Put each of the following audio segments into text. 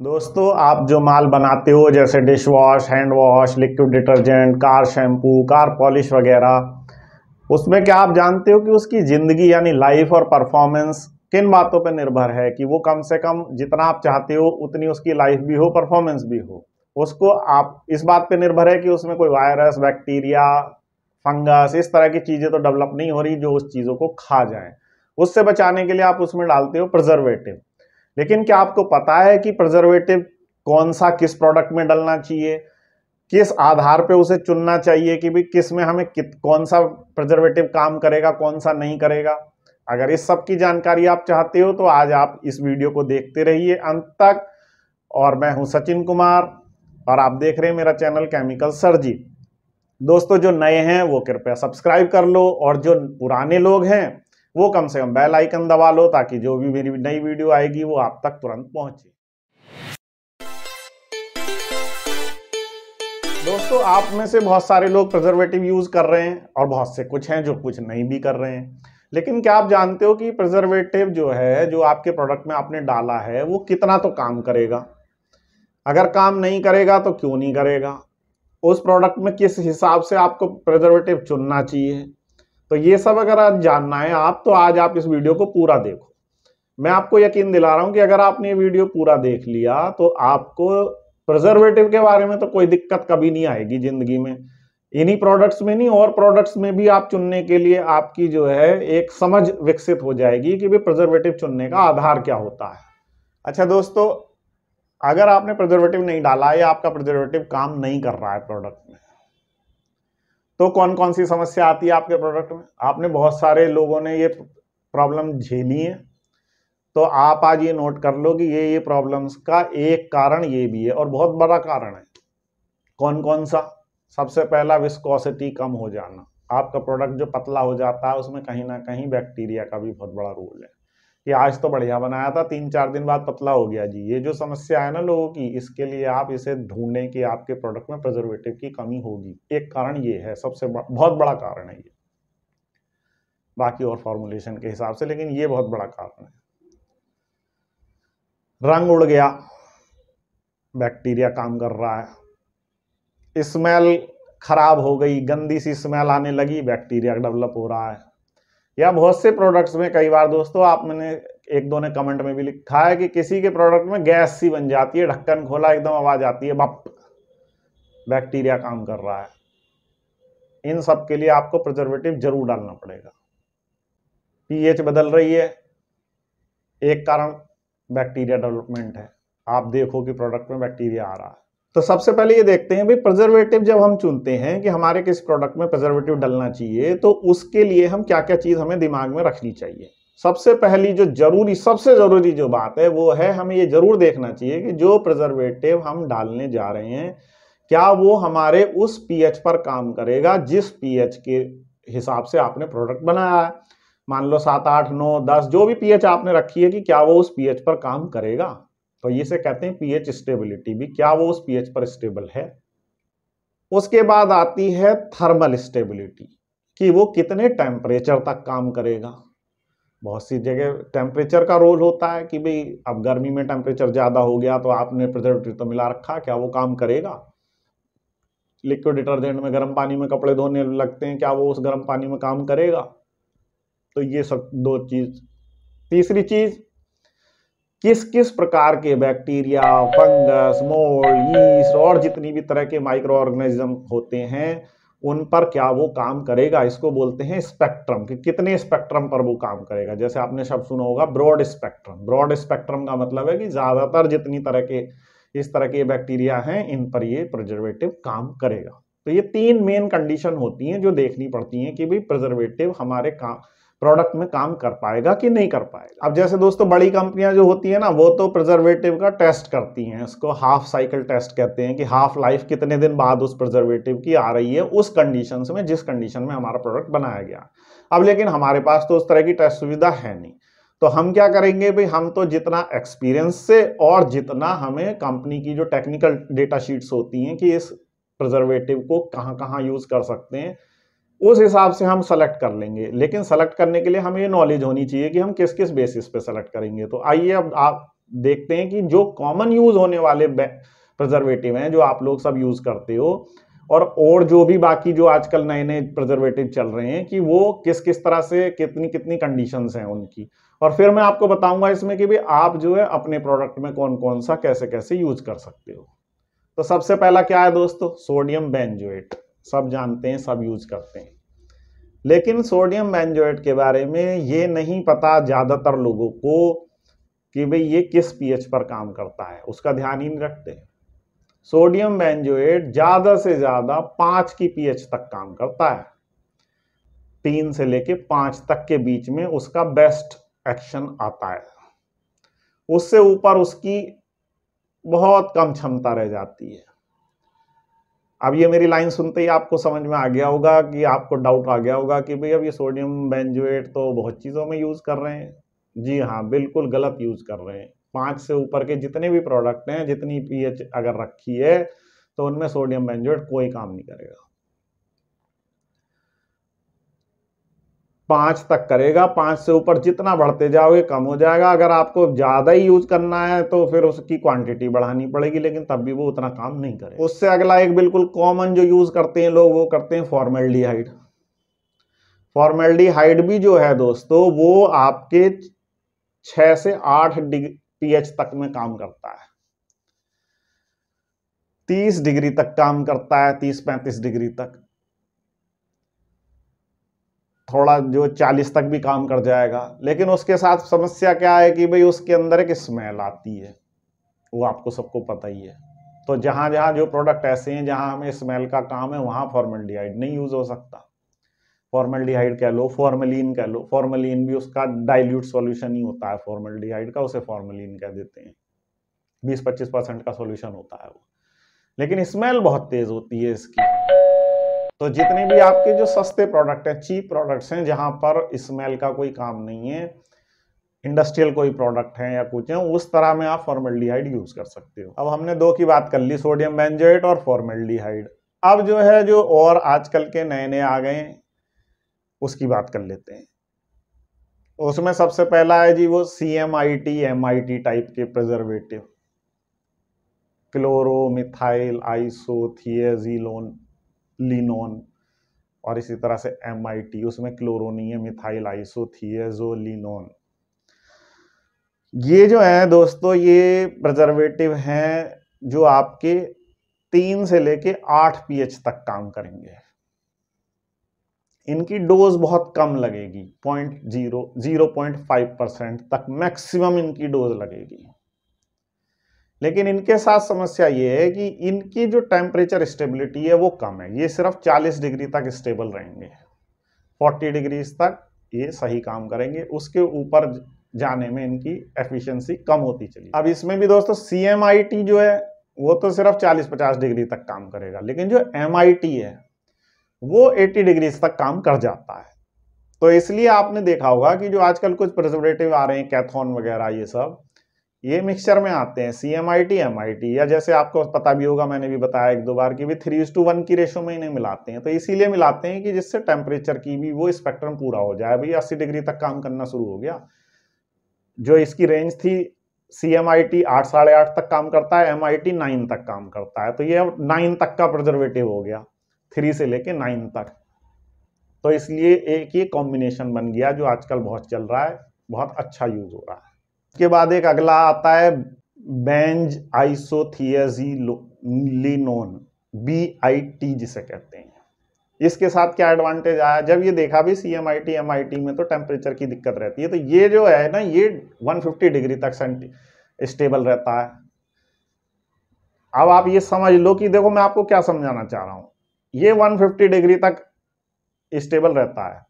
दोस्तों आप जो माल बनाते हो जैसे dish wash hand wash liquid detergent car shampoo car polish वगैरह उसमें क्या आप जानते हो कि उसकी ज़िंदगी यानी लाइफ और परफॉर्मेंस किन बातों पर निर्भर है कि वो कम से कम जितना आप चाहते हो उतनी उसकी लाइफ भी हो परफॉर्मेंस भी हो उसको आप इस बात पर निर्भर है कि उसमें कोई वायरस बैक्टीरिया फंगस इस तरह की चीज़ें तो डेवलप नहीं हो रही जो उस चीज़ों को खा जाएं उससे बचाने के लिए आप उसमें डालते हो प्रिजर्वेटिव लेकिन क्या आपको पता है कि प्रजर्वेटिव कौन सा किस प्रोडक्ट में डलना चाहिए किस आधार पे उसे चुनना चाहिए कि भी किस में हमें कित कौन सा प्रजर्वेटिव काम करेगा कौन सा नहीं करेगा अगर इस सब की जानकारी आप चाहते हो तो आज आप इस वीडियो को देखते रहिए अंत तक और मैं हूं सचिन कुमार और आप देख रहे हैं मेरा चैनल केमिकल सर्जी दोस्तों जो नए हैं वो कृपया सब्सक्राइब कर लो और जो पुराने लोग हैं वो कम से कम बेल आइकन दबा लो ताकि जो भी मेरी नई वीडियो आएगी वो आप तक तुरंत पहुंचे दोस्तों आप में से बहुत सारे लोग प्रिजर्वेटिव यूज़ कर रहे हैं और बहुत से कुछ हैं जो कुछ नहीं भी कर रहे हैं लेकिन क्या आप जानते हो कि प्रिजर्वेटिव जो है जो आपके प्रोडक्ट में आपने डाला है वो कितना तो काम करेगा अगर काम नहीं करेगा तो क्यों नहीं करेगा उस प्रोडक्ट में किस हिसाब से आपको प्रिजर्वेटिव चुनना चाहिए तो ये सब अगर आज जानना है आप तो आज आप इस वीडियो को पूरा देखो मैं आपको यकीन दिला रहा हूं कि अगर आपने ये वीडियो पूरा देख लिया तो आपको प्रिजर्वेटिव के बारे में तो कोई दिक्कत कभी नहीं आएगी जिंदगी में इन्हीं प्रोडक्ट्स में नहीं और प्रोडक्ट्स में भी आप चुनने के लिए आपकी जो है एक समझ विकसित हो जाएगी कि भाई प्रिजर्वेटिव चुनने का आधार क्या होता है अच्छा दोस्तों अगर आपने प्रिजर्वेटिव नहीं डाला या आपका प्रिजर्वेटिव काम नहीं कर रहा है प्रोडक्ट में तो कौन कौन सी समस्या आती है आपके प्रोडक्ट में आपने बहुत सारे लोगों ने ये प्रॉब्लम झेली है तो आप आज ये नोट कर लो कि ये ये प्रॉब्लम्स का एक कारण ये भी है और बहुत बड़ा कारण है कौन कौन सा सबसे पहला विस्कोसिटी कम हो जाना आपका प्रोडक्ट जो पतला हो जाता है उसमें कहीं ना कहीं बैक्टीरिया का भी बहुत बड़ा रोल है कि आज तो बढ़िया बनाया था तीन चार दिन बाद पतला हो गया जी ये जो समस्या है ना लोगों की इसके लिए आप इसे ढूंढने की आपके प्रोडक्ट में प्रिजर्वेटिव की कमी होगी एक कारण ये है सबसे बड़, बहुत बड़ा कारण है ये बाकी और फॉर्मुलेशन के हिसाब से लेकिन ये बहुत बड़ा कारण है रंग उड़ गया बैक्टीरिया काम कर रहा है स्मेल खराब हो गई गंदी सी स्मेल आने लगी बैक्टीरिया डेवलप हो रहा है या बहुत से प्रोडक्ट्स में कई बार दोस्तों आप मैंने एक दो ने कमेंट में भी लिखा है कि किसी के प्रोडक्ट में गैस सी बन जाती है ढक्कन खोला एकदम आवाज आती है बप बैक्टीरिया काम कर रहा है इन सब के लिए आपको प्रिजर्वेटिव जरूर डालना पड़ेगा पीएच बदल रही है एक कारण बैक्टीरिया डेवलपमेंट है आप देखो कि प्रोडक्ट में बैक्टीरिया आ रहा है तो सबसे पहले ये देखते हैं भाई प्रजर्वेटिव जब हम चुनते हैं कि हमारे किस प्रोडक्ट में प्रजर्वेटिव डलना चाहिए तो उसके लिए हम क्या क्या चीज़ हमें दिमाग में रखनी चाहिए सबसे पहली जो जरूरी सबसे ज़रूरी जो बात है वो है हमें ये ज़रूर देखना चाहिए कि जो प्रजर्वेटिव हम डालने जा रहे हैं क्या वो हमारे उस पीएच पर काम करेगा जिस पीएच के हिसाब से आपने प्रोडक्ट बनाया है मान लो सात आठ नौ दस जो भी पीएच आपने रखी है कि क्या वो उस पीएच पर काम करेगा तो इसे कहते हैं पीएच स्टेबिलिटी भी क्या वो उस पीएच पर स्टेबल है उसके बाद आती है थर्मल स्टेबिलिटी कि वो कितने टेम्परेचर तक काम करेगा बहुत सी जगह टेम्परेचर का रोल होता है कि भाई अब गर्मी में टेम्परेचर ज़्यादा हो गया तो आपने प्रिजर्वेटिव तो मिला रखा क्या वो काम करेगा लिक्विड डिटर्जेंट में गर्म पानी में कपड़े धोने लगते हैं क्या वो उस गर्म पानी में काम करेगा तो ये सब दो चीज़ तीसरी चीज़ किस किस प्रकार के बैक्टीरिया फंगस मोल्ड यीस्ट और जितनी भी तरह के माइक्रो ऑर्गेनिज्म होते हैं उन पर क्या वो काम करेगा इसको बोलते हैं स्पेक्ट्रम कि कितने स्पेक्ट्रम पर वो काम करेगा जैसे आपने शब्द सुना होगा ब्रॉड स्पेक्ट्रम ब्रॉड स्पेक्ट्रम का मतलब है कि ज़्यादातर जितनी तरह के इस तरह के बैक्टीरिया हैं इन पर ये प्रिजर्वेटिव काम करेगा तो ये तीन मेन कंडीशन होती हैं जो देखनी पड़ती हैं कि भाई प्रिजर्वेटिव हमारे काम प्रोडक्ट में काम कर पाएगा कि नहीं कर पाएगा अब जैसे दोस्तों बड़ी कंपनियां जो होती है ना वो तो प्रिजर्वेटिव का टेस्ट करती हैं इसको हाफ साइकिल टेस्ट कहते हैं कि हाफ लाइफ कितने दिन बाद उस प्रिजर्वेटिव की आ रही है उस कंडीशन में जिस कंडीशन में हमारा प्रोडक्ट बनाया गया अब लेकिन हमारे पास तो उस तरह की टेस्ट सुविधा है नहीं तो हम क्या करेंगे भाई हम तो जितना एक्सपीरियंस से और जितना हमें कंपनी की जो टेक्निकल डेटा शीट्स होती हैं कि इस प्रिजर्वेटिव को कहाँ कहाँ यूज़ कर सकते हैं उस हिसाब से हम सेलेक्ट कर लेंगे लेकिन सेलेक्ट करने के लिए हमें ये नॉलेज होनी चाहिए कि हम किस किस बेसिस पे सेलेक्ट करेंगे तो आइए अब आप देखते हैं कि जो कॉमन यूज होने वाले प्रजर्वेटिव हैं जो आप लोग सब यूज करते हो और और जो भी बाकी जो आजकल नए नए प्रजर्वेटिव चल रहे हैं कि वो किस किस तरह से कितनी कितनी कंडीशंस हैं उनकी और फिर मैं आपको बताऊंगा इसमें कि भी आप जो है अपने प्रोडक्ट में कौन कौन सा कैसे कैसे यूज कर सकते हो तो सबसे पहला क्या है दोस्तों सोडियम बेंजोएट सब जानते हैं सब यूज करते हैं लेकिन सोडियम बेंजोएट के बारे में ये नहीं पता ज़्यादातर लोगों को कि भाई ये किस पीएच पर काम करता है उसका ध्यान ही नहीं रखते सोडियम बेंजोएट ज़्यादा से ज़्यादा पाँच की पीएच तक काम करता है तीन से लेके पाँच तक के बीच में उसका बेस्ट एक्शन आता है उससे ऊपर उसकी बहुत कम क्षमता रह जाती है अब ये मेरी लाइन सुनते ही आपको समझ में आ गया होगा कि आपको डाउट आ गया होगा कि भाई अब ये सोडियम बेंजुएट तो बहुत चीज़ों में यूज़ कर रहे हैं जी हाँ बिल्कुल गलत यूज़ कर रहे हैं पाँच से ऊपर के जितने भी प्रोडक्ट हैं जितनी पीएच अगर रखी है तो उनमें सोडियम बेंजुएट कोई काम नहीं करेगा पाँच तक करेगा पाँच से ऊपर जितना बढ़ते जाओगे कम हो जाएगा अगर आपको ज़्यादा ही यूज़ करना है तो फिर उसकी क्वांटिटी बढ़ानी पड़ेगी लेकिन तब भी वो उतना काम नहीं करेगा उससे अगला एक बिल्कुल कॉमन जो यूज़ करते हैं लोग वो करते हैं फॉर्मेल्डिहाइड फॉर्मेल्डिहाइड भी जो है दोस्तों वो आपके छः से आठ डिग्री पीएच तक में काम करता है तीस डिग्री तक काम करता है तीस पैंतीस डिग्री तक थोड़ा जो चालीस तक भी काम कर जाएगा लेकिन उसके साथ समस्या क्या है कि भाई उसके अंदर एक स्मेल आती है वो आपको सबको पता ही है तो जहाँ जहाँ जो प्रोडक्ट ऐसे हैं जहाँ हमें स्मेल का काम है वहाँ फॉर्मेल्डिहाइड नहीं यूज़ हो सकता फॉर्मेल्डिहाइड कह लो फॉर्मेलिन कह लो फॉर्मेलिन भी उसका डाइल्यूट सोल्यूशन ही होता है फॉर्मेल्डिहाइड का उसे फॉर्मेलिन कह देते हैं बीस पच्चीस परसेंट का सॉल्यूशन होता है वो लेकिन स्मेल बहुत तेज़ होती है इसकी तो जितने भी आपके जो सस्ते प्रोडक्ट हैं चीप प्रोडक्ट्स हैं जहां पर स्मेल का कोई काम नहीं है इंडस्ट्रियल कोई प्रोडक्ट है या कुछ है उस तरह में आप फॉर्मेल्डिहाइड यूज कर सकते हो अब हमने दो की बात कर ली सोडियम बेंजोइट और फॉर्मेल्डिहाइड अब जो है जो और आजकल के नए नए आ गए उसकी बात कर लेते हैं उसमें सबसे पहला है जी वो C M I T M I T type के preservative chloro methyl iso thiazolinone और इसी तरह से एम आई टी उसमें क्लोरोनियम मिथाइल लिनोन ये जो है दोस्तों ये प्रजर्वेटिव हैं जो आपके तीन से लेके आठ पीएच तक काम करेंगे इनकी डोज बहुत कम लगेगी point zero zero point five percent तक मैक्सिमम इनकी डोज लगेगी लेकिन इनके साथ समस्या ये है कि इनकी जो टेम्परेचर स्टेबिलिटी है वो कम है ये सिर्फ 40 डिग्री तक स्टेबल रहेंगे 40 डिग्रीज तक ये सही काम करेंगे उसके ऊपर जाने में इनकी एफिशिएंसी कम होती चली अब इसमें भी दोस्तों सी जो है वो तो सिर्फ 40-50 डिग्री तक काम करेगा लेकिन जो एम है वो एट्टी डिग्रीज तक काम कर जाता है तो इसलिए आपने देखा होगा कि जो आजकल कुछ प्रिजर्वेटिव आ रहे हैं कैथोन वगैरह ये सब ये मिक्सचर में आते हैं C M I T M I T या जैसे आपको पता भी होगा मैंने भी बताया एक दो बार कि भी थ्री टू वन की रेशो में इन्हें मिलाते हैं तो इसीलिए मिलाते हैं कि जिससे टेम्परेचर की भी वो स्पेक्ट्रम पूरा हो जाए भाई अस्सी डिग्री तक काम करना शुरू हो गया जो इसकी रेंज थी सी एम आई टी आठ साढ़े आठ तक काम करता है एम आई टी नाइन तक काम करता है तो ये अब नाइन तक का प्रिजर्वेटिव हो गया थ्री से लेके नाइन तक तो इसलिए एक ये कॉम्बिनेशन बन गया जो आजकल बहुत चल रहा है बहुत अच्छा यूज हो रहा है उसके बाद एक अगला आता है benzisothiazolinone B I T जिसे कहते हैं इसके साथ क्या एडवांटेज आया जब ये देखा भी C M I T M I T में तो टेम्परेचर की दिक्कत रहती है तो ये जो है ना ये 150 डिग्री तक स्टेबल रहता है अब आप ये समझ लो कि देखो मैं आपको क्या समझाना चाह रहा हूं ये 150 डिग्री तक स्टेबल रहता है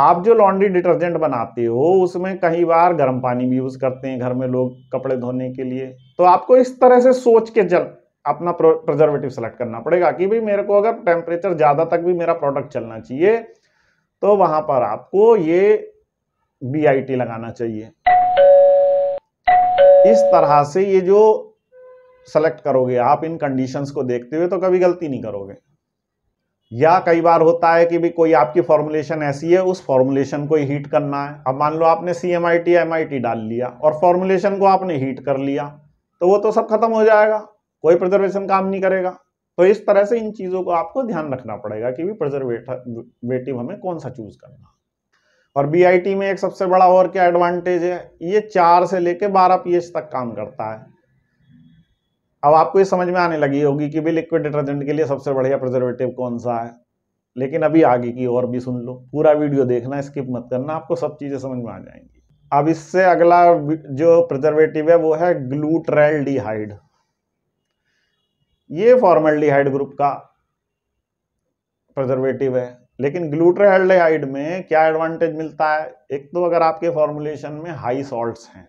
आप जो लॉन्ड्री डिटर्जेंट बनाते हो उसमें कई बार गर्म पानी भी यूज़ करते हैं घर में लोग कपड़े धोने के लिए तो आपको इस तरह से सोच के जल अपना प्रिजर्वेटिव सेलेक्ट करना पड़ेगा कि भाई मेरे को अगर टेम्परेचर ज़्यादा तक भी मेरा प्रोडक्ट चलना चाहिए तो वहाँ पर आपको ये बी लगाना चाहिए इस तरह से ये जो सेलेक्ट करोगे आप इन कंडीशंस को देखते हुए तो कभी गलती नहीं करोगे या कई बार होता है कि भी कोई आपकी फॉर्मुलेशन ऐसी है उस फॉर्मुलेशन को हीट करना है अब मान लो आपने C M I T M I T डाल लिया और फॉर्मुलेशन को आपने हीट कर लिया तो वो तो सब खत्म हो जाएगा कोई प्रिजर्वेशन काम नहीं करेगा तो इस तरह से इन चीज़ों को आपको ध्यान रखना पड़ेगा कि भी प्रिजर्वेटिव हमें कौन सा चूज़ करना और बी में एक सबसे बड़ा और क्या एडवांटेज है ये चार से लेके बारह पी तक काम करता है अब आपको ये समझ में आने लगी होगी कि भाई लिक्विड डिटर्जेंट के लिए सबसे बढ़िया प्रिजर्वेटिव कौन सा है लेकिन अभी आगे की और भी सुन लो पूरा वीडियो देखना स्किप मत करना आपको सब चीज़ें समझ में आ जाएंगी अब इससे अगला जो प्रिजर्वेटिव है वो है ग्लूट्रेल डिहाइड ये फॉर्मेल्डिहाइड ग्रुप का प्रिजर्वेटिव है लेकिन ग्लूट्रेल में क्या एडवांटेज मिलता है एक तो अगर आपके फॉर्मुलेशन में हाई सॉल्ट हैं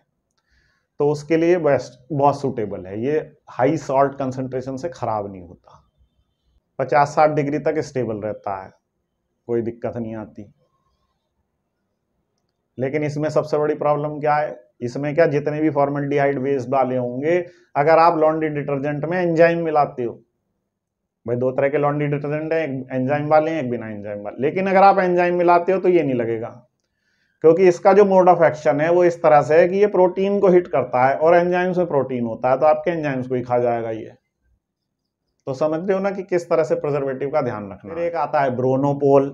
तो उसके लिए बेस्ट बहुत सूटेबल है ये हाई सॉल्ट कंसनट्रेशन से ख़राब नहीं होता पचास साठ डिग्री तक स्टेबल रहता है कोई दिक्कत नहीं आती लेकिन इसमें सबसे बड़ी प्रॉब्लम क्या है इसमें क्या जितने भी डिहाइड बेस्ड वाले होंगे अगर आप लॉन्ड्री डिटर्जेंट में एंजाइम मिलाते हो भाई दो तरह के लॉन्ड्री डिटर्जेंट हैं एक एंजाइम वाले हैं एक बिना एंजाइम वाले लेकिन अगर आप एंजाइम मिलाते हो तो ये नहीं लगेगा क्योंकि इसका जो मोड ऑफ एक्शन है वो इस तरह से है कि ये प्रोटीन को हिट करता है और एंजाइम्स में प्रोटीन होता है तो आपके एंजाइम्स को ही खा जाएगा ये तो समझते हो ना कि किस तरह से प्रिजर्वेटिव का ध्यान रखना फिर एक आता है ब्रोनोपोल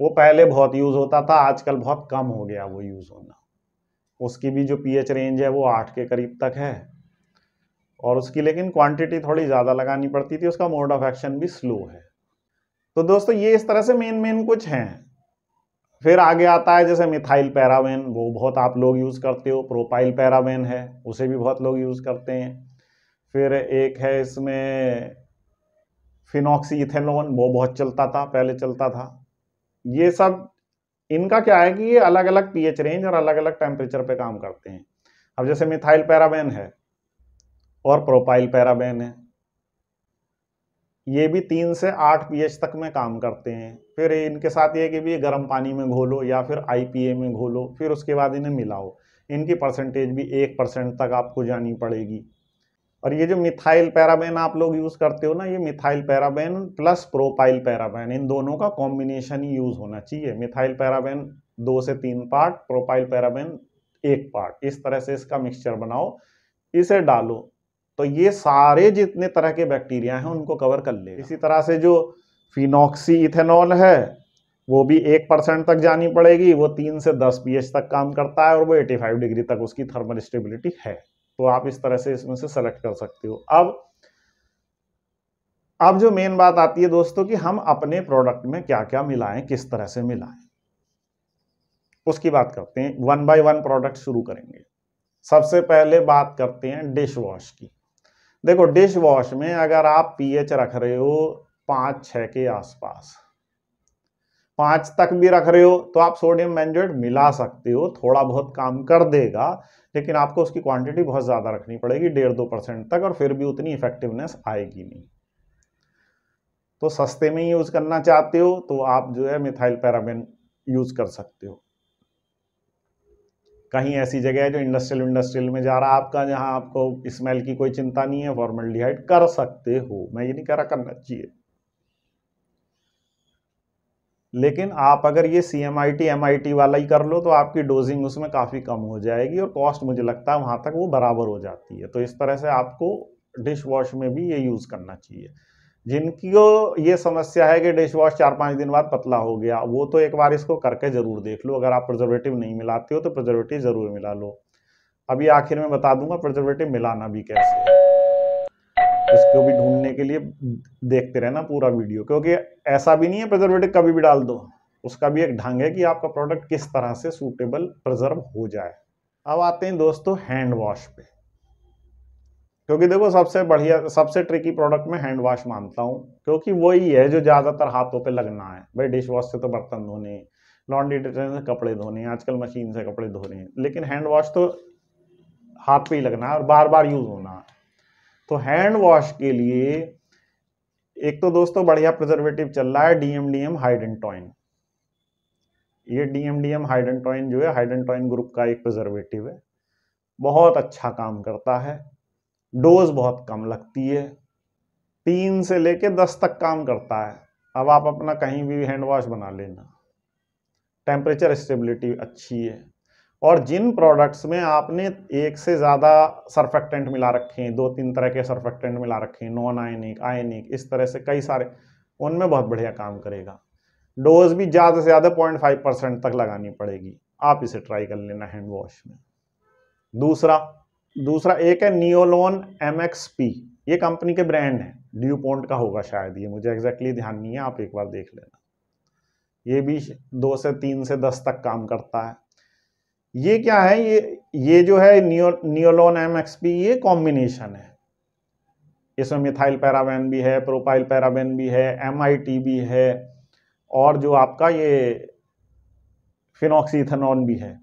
वो पहले बहुत यूज होता था आजकल बहुत कम हो गया वो यूज होना उसकी भी जो पीएच रेंज है वो आठ के करीब तक है और उसकी लेकिन क्वांटिटी थोड़ी ज़्यादा लगानी पड़ती थी उसका मोड ऑफ एक्शन भी स्लो है तो दोस्तों ये इस तरह से मेन मेन कुछ हैं फिर आगे आता है जैसे मिथाइल पैरावेन वो बहुत आप लोग यूज़ करते हो प्रोपाइल पैरावेन है उसे भी बहुत लोग यूज़ करते हैं फिर एक है इसमें फिनॉक्सी इथेनोन वो बहुत चलता था पहले चलता था ये सब इनका क्या है कि ये अलग अलग पीएच रेंज और अलग अलग टेम्परेचर पे काम करते हैं अब जैसे मिथाइल पैराबेन है और प्रोपाइल पैराबेन है ये भी तीन से आठ पी तक में काम करते हैं फिर इनके साथ ये कि भी गर्म पानी में घोलो या फिर आई में घोलो फिर उसके बाद इन्हें मिलाओ इनकी परसेंटेज भी एक परसेंट तक आपको जानी पड़ेगी और ये जो मिथाइल पैराबेन आप लोग यूज़ करते हो ना ये methyl paraben plus propyl paraben इन दोनों का कॉम्बिनेशन ही यूज़ होना चाहिए मिथाइल पैराबेन दो से तीन पार्ट प्रोपाइल पैराबेन एक पार्ट इस तरह से इसका मिक्सचर बनाओ इसे डालो तो ये सारे जितने तरह के बैक्टीरिया हैं उनको कवर कर ले इसी तरह से जो फिनॉक्सी इथेनॉल है वो भी एक परसेंट तक जानी पड़ेगी वो तीन से दस पी तक काम करता है और वो एटी फाइव डिग्री तक उसकी थर्मल स्टेबिलिटी है तो आप इस तरह से इसमें से सेलेक्ट कर सकते हो अब अब जो मेन बात आती है दोस्तों कि हम अपने प्रोडक्ट में क्या क्या मिलाएं किस तरह से मिलाएं उसकी बात करते हैं वन बाय वन प्रोडक्ट शुरू करेंगे सबसे पहले बात करते हैं डिश वॉश की देखो डिश वॉश में अगर आप पीएच रख रहे हो पाँच छः के आसपास पाँच तक भी रख रहे हो तो आप सोडियम बेंजोएट मिला सकते हो थोड़ा बहुत काम कर देगा लेकिन आपको उसकी क्वांटिटी बहुत ज़्यादा रखनी पड़ेगी डेढ़ दो परसेंट तक और फिर भी उतनी इफेक्टिवनेस आएगी नहीं तो सस्ते में यूज़ करना चाहते हो तो आप जो है मिथाइल पैराबिन यूज़ कर सकते हो कहीं ऐसी जगह है जो इंडस्ट्रियल इंडस्ट्रियल में जा रहा है आपका जहां आपको स्मेल की कोई चिंता नहीं है फॉर्मेलिहाइड कर सकते हो मैं ये नहीं कह रहा करना चाहिए लेकिन आप अगर ये C M T M I T वाला ही कर लो तो आपकी डोजिंग उसमें काफ़ी कम हो जाएगी और कॉस्ट मुझे लगता है वहाँ तक वो बराबर हो जाती है तो इस तरह से आपको डिश वॉश में भी ये यूज़ करना चाहिए जिनकी ये समस्या है कि डिश वॉश चार पाँच दिन बाद पतला हो गया वो तो एक बार इसको करके ज़रूर देख लो अगर आप प्रिजर्वेटिव नहीं मिलाते हो तो प्रिजर्वेटिव ज़रूर मिला लो अभी आखिर में बता दूंगा प्रिजर्वेटिव मिलाना भी कैसे है इसको भी ढूंढने के लिए देखते रहना पूरा वीडियो क्योंकि ऐसा भी नहीं है प्रिजर्वेटिव कभी भी डाल दो उसका भी एक ढंग है कि आपका प्रोडक्ट किस तरह से सूटेबल प्रिजर्व हो जाए अब आते हैं दोस्तों हैंड वॉश पे क्योंकि देखो सबसे बढ़िया सबसे ट्रिकी प्रोडक्ट में हैंड वॉश मानता हूँ क्योंकि वही है जो ज़्यादातर हाथों पे लगना है भाई डिश वॉश से तो बर्तन धोने लॉन्ड्री डिटर्जेंट से कपड़े धोने आजकल मशीन से कपड़े धो रहे हैं लेकिन हैंड वॉश तो हाथ पे ही लगना है और बार बार यूज़ होना है तो हैंड वॉश के लिए एक तो दोस्तों बढ़िया प्रिजर्वेटिव चल रहा है डीएमडीएम हाइडेंटॉइन ये डीएमडीएम हाइडेंटॉइन जो है हाइडेंटॉइन ग्रुप का एक प्रिजर्वेटिव है बहुत अच्छा काम करता है डोज बहुत कम लगती है तीन से लेके दस तक काम करता है अब आप अपना कहीं भी हैंड वॉश बना लेना टेम्परेचर स्टेबिलिटी अच्छी है और जिन प्रोडक्ट्स में आपने एक से ज़्यादा सर्फेक्टेंट मिला रखे हैं दो तीन तरह के सर्फेक्टेंट मिला रखे हैं नॉन आयनिक आयनिक इस तरह से कई सारे उनमें बहुत बढ़िया काम करेगा डोज भी ज़्यादा से ज़्यादा पॉइंट फाइव परसेंट तक लगानी पड़ेगी आप इसे ट्राई कर लेना हैंड वॉश में दूसरा दूसरा एक है नियोलोन एम एक्स पी ये कंपनी के ब्रांड है ड्यू पॉइंट का होगा शायद ये मुझे एग्जैक्टली ध्यान नहीं है आप एक बार देख लेना ये भी दो से तीन से दस तक काम करता है ये क्या है ये ये जो है neo Neolone M X P ये कॉम्बिनेशन है इसमें मिथाइल पैराबेन भी है प्रोपाइल पैराबेन भी है एम आई टी भी है और जो आपका ये फिनॉक्सीथनॉन भी है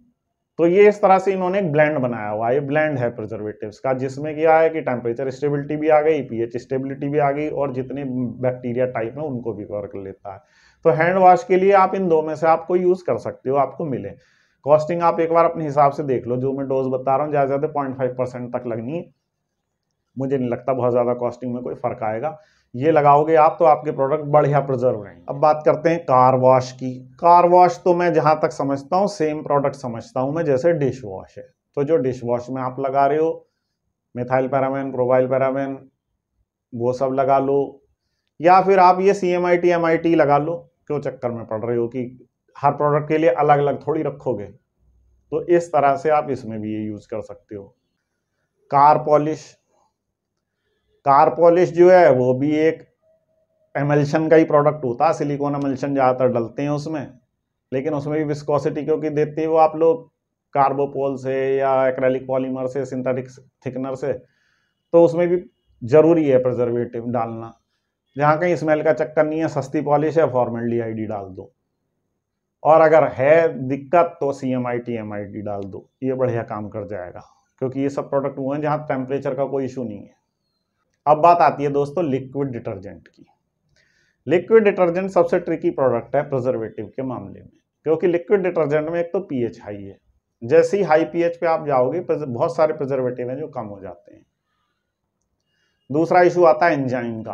तो ये इस तरह से इन्होंने एक ब्लैंड बनाया हुआ है ब्लेंड ब्लैंड है प्रिजर्वेटिव का जिसमें क्या है कि टेम्परेचर स्टेबिलिटी भी आ गई पीएच स्टेबिलिटी भी आ गई और जितने बैक्टीरिया टाइप है उनको भी कवर कर लेता है तो हैंड वॉश के लिए आप इन दो में से आपको यूज़ कर सकते हो आपको मिले कॉस्टिंग आप एक बार अपने हिसाब से देख लो जो मैं डोज बता रहा हूँ ज़्यादा ज़्यादा पॉइंट फाइव परसेंट तक लगनी मुझे नहीं लगता बहुत ज़्यादा कॉस्टिंग में कोई फर्क आएगा ये लगाओगे आप तो आपके प्रोडक्ट बढ़िया प्रिजर्व रहेंगे अब बात करते हैं कार वॉश की कार वॉश तो मैं जहाँ तक समझता हूँ सेम प्रोडक्ट समझता हूँ मैं जैसे डिश वॉश है तो जो डिश वॉश में आप लगा रहे हो मिथाइल पैरामिन प्रोवाइल पैरामिन वो सब लगा लो या फिर आप ये C M I T M I T लगा लो क्यों चक्कर में पड़ रहे हो कि हर प्रोडक्ट के लिए अलग अलग थोड़ी रखोगे तो इस तरह से आप इसमें भी ये यूज़ कर सकते हो कार पॉलिश कार पॉलिश जो है वो भी एक एमल्शन का ही प्रोडक्ट होता है सिलिकॉन एमल्शन ज़्यादातर डलते हैं उसमें लेकिन उसमें भी विस्कोसिटी क्योंकि देते हैं वो आप लोग कार्बोपोल से या एक्रेलिक पॉलीमर से सिंथेटिक थिकनर से तो उसमें भी ज़रूरी है प्रिजर्वेटिव डालना जहाँ कहीं स्मेल का चक्कर नहीं है सस्ती पॉलिश है फॉर्मल डी डाल दो और अगर है दिक्कत तो C M I T M I D डाल दो ये बढ़िया काम कर जाएगा क्योंकि ये सब प्रोडक्ट वो हैं जहाँ टेम्परेचर का कोई इशू नहीं है अब बात आती है दोस्तों लिक्विड डिटर्जेंट की लिक्विड डिटर्जेंट सबसे ट्रिकी प्रोडक्ट है प्रिजर्वेटिव के मामले में क्योंकि लिक्विड डिटर्जेंट में एक तो पीएच हाई है जैसे ही हाई पीएच पे आप जाओगे बहुत सारे प्रिजर्वेटिव हैं जो कम हो जाते हैं दूसरा इशू आता है एंजाइम का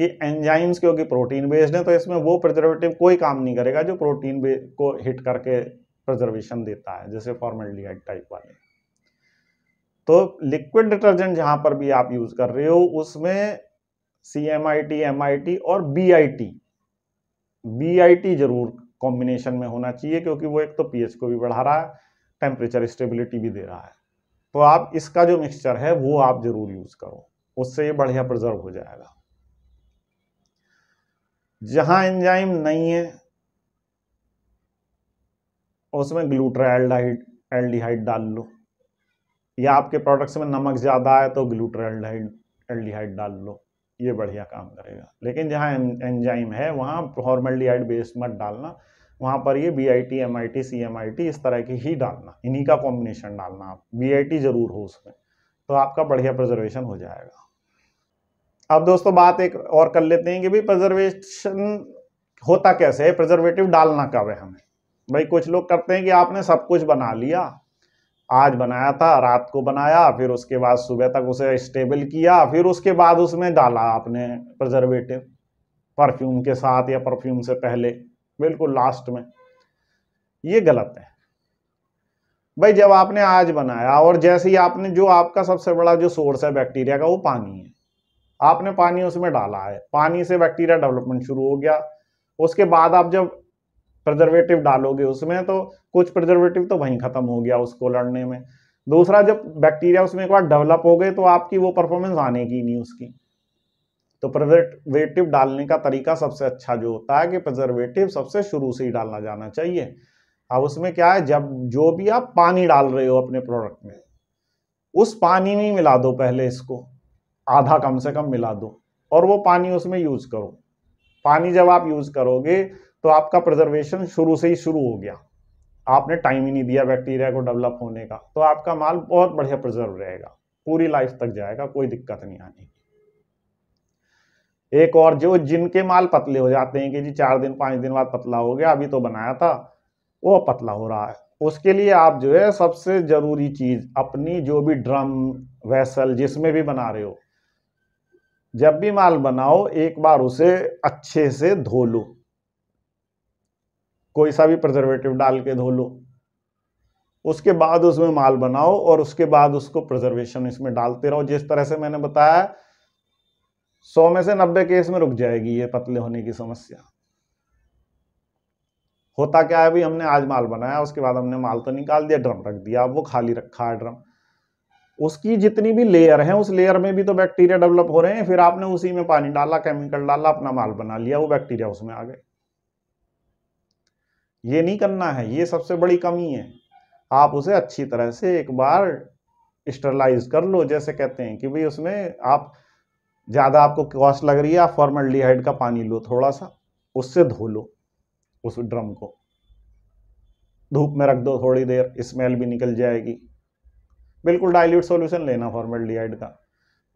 कि एंजाइम्स क्योंकि प्रोटीन बेस्ड है तो इसमें वो प्रिजर्वेटिव कोई काम नहीं करेगा जो प्रोटीन को हिट करके प्रिजर्वेशन देता है जैसे फॉर्मेलिहाइड टाइप वाले तो लिक्विड डिटर्जेंट जहां पर भी आप यूज कर रहे हो उसमें C M T M I T और B I T B I T जरूर कॉम्बिनेशन में होना चाहिए क्योंकि वो एक तो पीएच को भी बढ़ा रहा है टेम्परेचर स्टेबिलिटी भी दे रहा है तो आप इसका जो मिक्सचर है वो आप जरूर यूज करो उससे ये बढ़िया प्रिजर्व हो जाएगा जहां एंजाइम नहीं है उसमें ग्लूट्राइल एल्डिहाइड डाल लो या आपके प्रोडक्ट्स में नमक ज़्यादा है तो ग्लूट्रल्डाइड एल्डिहाइड डाल लो ये बढ़िया काम करेगा लेकिन जहाँ एंजाइम है वहाँ हॉर्मल्डिहाइड बेस मत डालना वहाँ पर ये B I T M I T C M I T इस तरह की ही डालना इन्हीं का कॉम्बिनेशन डालना आप बी आई टी ज़रूर हो उसमें तो आपका बढ़िया प्रजर्वेशन हो जाएगा अब दोस्तों बात एक और कर लेते हैं कि भाई प्रजर्वेशन होता कैसे है प्रजर्वेटिव डालना कब है हमें भाई कुछ लोग करते हैं कि आपने सब कुछ बना लिया आज बनाया था रात को बनाया फिर उसके बाद सुबह तक उसे स्टेबल किया फिर उसके बाद उसमें डाला आपने प्रजर्वेटिव परफ्यूम के साथ या परफ्यूम से पहले बिल्कुल लास्ट में ये गलत है भाई जब आपने आज बनाया और जैसे ही आपने जो आपका सबसे बड़ा जो सोर्स है बैक्टीरिया का वो पानी है आपने पानी उसमें डाला है पानी से बैक्टीरिया डेवलपमेंट शुरू हो गया उसके बाद आप जब प्रजर्वेटिव डालोगे उसमें तो कुछ प्रजर्वेटिव तो वहीं खत्म हो गया उसको लड़ने में दूसरा जब बैक्टीरिया उसमें एक बार डेवलप हो गए तो आपकी वो परफॉर्मेंस आने की नहीं उसकी तो प्रजर्वेटिव डालने का तरीका सबसे अच्छा जो होता है कि प्रजर्वेटिव सबसे शुरू से ही डालना जाना चाहिए अब उसमें क्या है जब जो भी आप पानी डाल रहे हो अपने प्रोडक्ट में उस पानी में मिला दो पहले इसको आधा कम से कम मिला दो और वो पानी उसमें यूज करो पानी जब आप यूज करोगे तो आपका प्रिजर्वेशन शुरू से ही शुरू हो गया आपने टाइम ही नहीं दिया बैक्टीरिया को डेवलप होने का तो आपका माल बहुत बढ़िया प्रिजर्व रहेगा पूरी लाइफ तक जाएगा कोई दिक्कत नहीं आने की एक और जो जिनके माल पतले हो जाते हैं कि जी चार दिन पांच दिन बाद पतला हो गया अभी तो बनाया था वो पतला हो रहा है उसके लिए आप जो है सबसे ज़रूरी चीज़ अपनी जो भी ड्रम वैसल जिसमें भी बना रहे हो जब भी माल बनाओ एक बार उसे अच्छे से धो लो कोई सा भी प्रजर्वेटिव डाल के धो लो उसके बाद उसमें माल बनाओ और उसके बाद उसको प्रिजर्वेशन इसमें डालते रहो जिस तरह से मैंने बताया सौ में से नब्बे केस में रुक जाएगी ये पतले होने की समस्या होता क्या है भाई हमने आज माल बनाया उसके बाद हमने माल तो निकाल दिया ड्रम रख दिया अब वो खाली रखा है ड्रम उसकी जितनी भी लेयर है उस लेयर में भी तो बैक्टीरिया डेवलप हो रहे हैं फिर आपने उसी में पानी डाला केमिकल डाला अपना माल बना लिया वो बैक्टीरिया उसमें आ गए ये नहीं करना है ये सबसे बड़ी कमी है आप उसे अच्छी तरह से एक बार स्टरलाइज कर लो जैसे कहते हैं कि भाई उसमें आप ज़्यादा आपको कॉस्ट लग रही है आप फॉर्मेलिहाइड का पानी लो थोड़ा सा उससे धो लो उस ड्रम को धूप में रख दो थोड़ी देर स्मेल भी निकल जाएगी बिल्कुल डाइल्यूट सॉल्यूशन लेना फॉर्मेलिहाइड का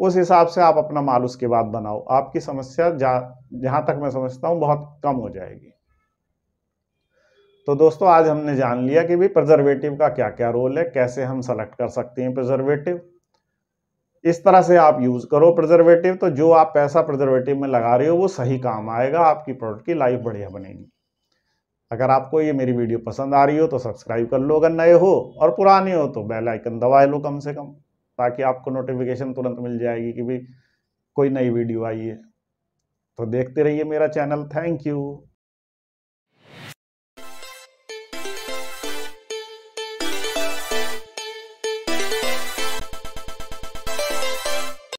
उस हिसाब से आप अपना माल उसके बाद बनाओ आपकी समस्या जा जहाँ तक मैं समझता हूँ बहुत कम हो जाएगी तो दोस्तों आज हमने जान लिया कि भाई प्रिजर्वेटिव का क्या क्या रोल है कैसे हम सेलेक्ट कर सकते हैं प्रिजर्वेटिव इस तरह से आप यूज़ करो प्रिजर्वेटिव तो जो आप पैसा प्रिजर्वेटिव में लगा रहे हो वो सही काम आएगा आपकी प्रोडक्ट की लाइफ बढ़िया बनेगी अगर आपको ये मेरी वीडियो पसंद आ रही हो तो सब्सक्राइब कर लो अगर नए हो और पुराने हो तो बेल आइकन दबा लो कम से कम ताकि आपको नोटिफिकेशन तुरंत मिल जाएगी कि भाई कोई नई वीडियो आई है तो देखते रहिए मेरा चैनल थैंक यू